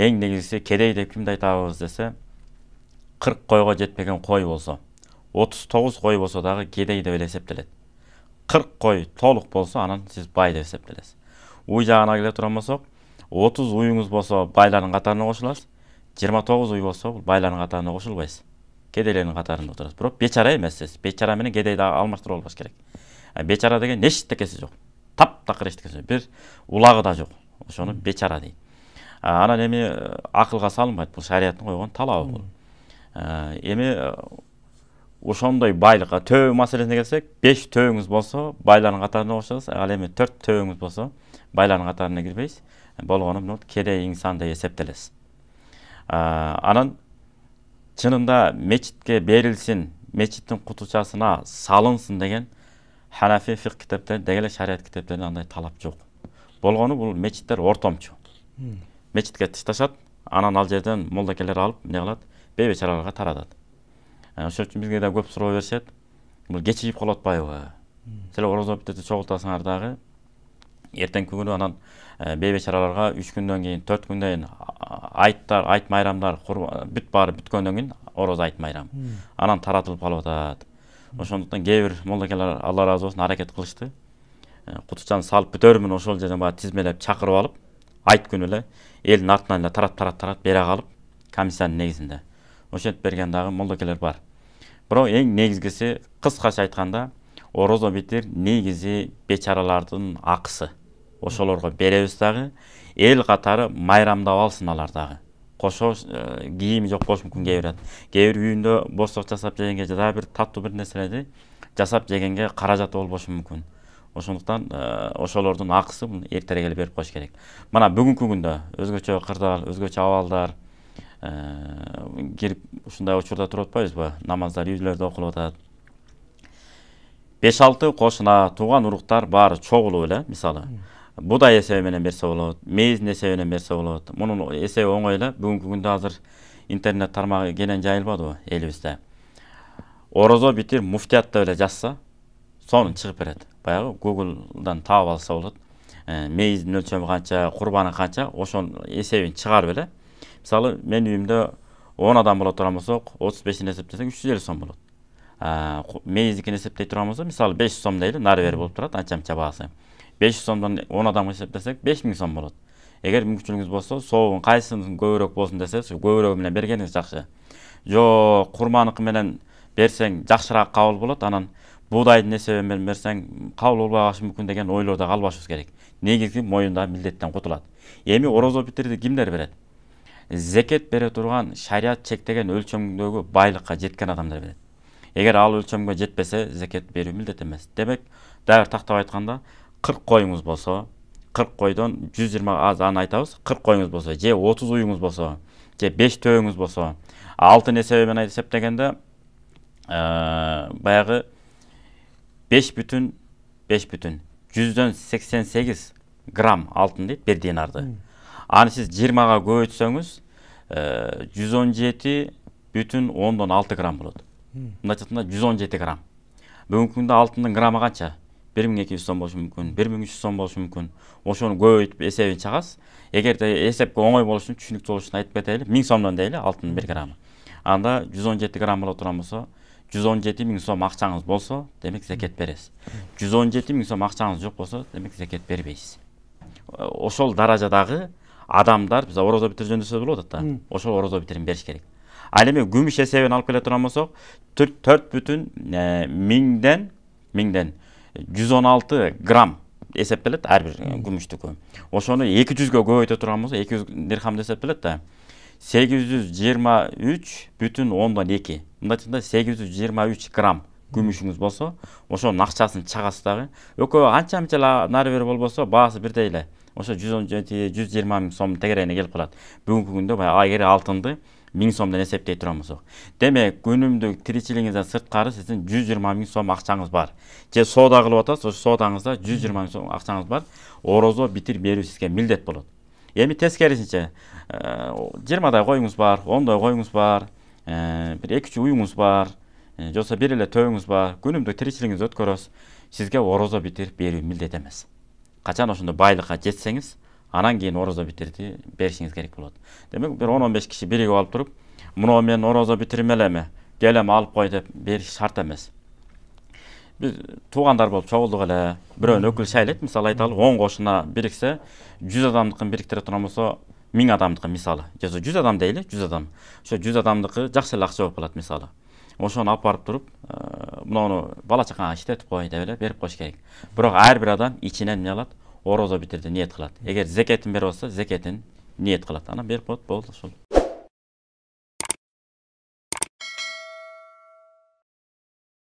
ең негізгісі кедей деп кімді айтабыз десе қырық қойға жетпеген қой болса 39 қой болса дағы кедей деп есептеледі қырық қой толық болса анан сіз бай деп есептелесіз уй жағына келе тұрған болсақ 30 ойыңыз болса байлардың қатарына қосыласыз 29 тоғыз уй болса бұл байлардың қатарына қосылбайсыз кедейлердің қатарында отырасыз бірақ бечара емессіз бечара менен кедейді алмаштырып албаш керек бечара деген жоқ тап таптакыр эчтекеси жок бір улагы да жоқ ошону бечара дейді анан эми э, акылга салынбайт бул шарияттын койгон талабы бул эми э, ошондой байлыкка төө маселесине келсек беш төөңүз болсо байлардын катарына кошосуз ал эми төрт төөңүз болсо байлардын катарына кирбейсиз болгону мына кедей инсан деп эсептелесиз анан чынында мечитке берилсин мечиттин кутучасына салынсын деген ханафи фик китептерде деги эле шарият китептеринде андай талап жок болгону бул мечиттер ортомчу мечитке тышташат анан ал жерден молдакелер алып эмне кылат бейбечараларга таратат э, ошон үчүн бизге да көп суроо беришет бул кечигип калып атпайбы силер орозо бүтөтө чогултасыңар дагы эртеңки күнү анан э, бейбечараларга үч күндөн кийин төрт күндөн кийин айттар айт майрамдар бүт баары бүткөндөн кийин орозо айт майрам анан таратылып калып атат ошондуктан кээ бир молдокелер алла ыраазы болсун аракет кылышты э, кутучаны салып бүтөрмүн ошол жерден баягы тизмелеп чакырып алып айт күні эле элдин артынан эле тарап тарап тарат бере қалып комиссиянын негизинде ошентип берген дагы молдокелер бар бирок ең негізгісі кыскача айтқанда орозо битир негизи бечаралардын ақысы. ошолорго беребиз дагы эл катары майрамдап алсын алар дагы кошо э, кийими жок болушу мүмкүн кээ бирет кээ бир үйүндө жасап жегенге же дагы бир таттуу бир нерселерди жасап жегенге каражаты болбошу мүмкүн ошондуктан э, ошолордун акысы эртерээк эле берип коюш керек мына бүгүнкү күндө өзгөчө кырдаал өзгөчө абалдар э, кирип ушундай учурда туруп атпайбызбы намаздар үйлөрдө окулуп атат беш алты кошуна тууган уруктар баары чогулуп эле мисалы буудай эсеби менен берсе болот мээздин эсеби менен берсе болот мунун эсеби оңой эле бүгүнкү күндө азыр интернет тармагы кенен жайылбадыбы элибизде орозо битир муфтият деп эле жазса соны шығып береді баяғы гуглдан тауып алса болады ә, э, мейіздің өлшемі қанша құрбаны қанша ошоның есебін шығарып эле мысалы мен үйімде он адам бола турган болсок отуз бесін есептесең үч жүз элүү сом болот э, мейиздикин эсептей турган болсо мисалы беш жүз сом дейли нары бери болуп турат анча мынча баасы беш жүз сомдон он адамга эсептесек беш миң сом болады егер мүмкүнчүлүгүңүз болса сообун кайсынын көбірек болсын десе ушу көбүрөөгү менен бергениңиз жакшы жок курманыкы менен берсең жақсырақ қабыл болады анан буудайды нерсе берсең кабыл болбашы мүмкін деген ойлордо калбашыбыз керек негизги моюндагы милдеттен кутулат эми орозобиттерди кимдер берет зекет бере турган шариат чектеген өлчөмдөгү байлыққа жеткен адамдар береді егер ал өлчөмгө жетпесе зекет берүү милдет эмес демек дагы тактап айтқанда кырк қойыңыз болса кырк қойдан жүз жыйырма азыр аны айтабыз кырк коюңуз болсо же отуз ұйыңыз болса же беш болса болсо алтын эсеби менен эсептегенде баяғы 5 бүтін 5 бүтін жүзден грамм алтын дейді бір динарды аны сіз 20-ға көбейтсеңіз 117 бүтін ондан 6 грамм болады мына айтқанда 117 грамм бүгінгі күнде алтынның граммы қанша 1200 сом болушы мүмкін 1300 сом болушы мүмкін ошоны көбейтіп есебін шығасыз егер де есепке оңай болуш үшін түсінікті болуш үшін айтып кетайлы 1000 сомдон дейлі алтынның 1 граммы анда 117 грамм бола тұрған болса жүз он жети миң сом акчаңыз болсо демек зекет бересиз жүз он жети миң сом акчаңыз жок болсо демек зекет бербейсиз ошол даражадагы адамдар биз орозо жөнүндө сөз болуп атат да ошол орозо битирин бериш керек ал эми күмүш эсебин алып келе турган болсок төрт бүтүн э, миңден миңден жүз он алты грамм эсептелет ар бир э, күмүштүкү ошону эки жүзгө көбөйтө турган болсо эки жүз дирхам деп эсептелет да 823 бүтін ондан екі мындайчанда үч грамм күмүшүңүз болсо ошонун акчасын чагасыз дагы экөө анча мынча эле нары бери болбосо баасы бирдей эле ошо жүз он жети жүз жыйырма миң сомдун тегерегине келип калат бүгүнкү күндө баягы эгер алтынды миң сомдон эсептей турган болсок демек күнүмдүк тиричилигиңизден сырткары сиздин жүз жыйырма миң сом акчаңыз бар же соода кылып атасыз ошо соодаңызда жүз жыйырма миң сом акчаңыз бар орозо битирип берүү сизге милдет болот эми тескерисинче жыйырмадай коюңуз бар ондой коюңуз бар бир эки үч уюңуз бар же болбосо бир эле төбөңүз бар күнүмдүк тиричилигиңизди өткөрөсүз сизге орозо битирип берүү милдет эмес качан ошондой байлыкка жетсеңиз анан кийин орозо битирди беришиңиз керек болот демек бир он он беш киши биригип алып туруп муну мен орозо элеми келем алып кой деп бериш шарт эмес биз туугандар болуп чогулдук эле бирөөнү өкүл шайлайт мисалы айталы он кошуна бириксе жүз адамдыкын бириктире турган болсо миң адамдыкы мисалы же жүз адам дейли жүз адам ошо жүз адамдыкы жакшы эле акча болуп калат мисалы ошону алып барып туруп э, мынуну бала чакаңа иштетип кой деп эле берип коюш керек бирок ар бир адам ичинен эмне кылат орозо битирди ниет кылат эгер зекетин берип атса зекетин ниет кылат анан берип коет болду ошол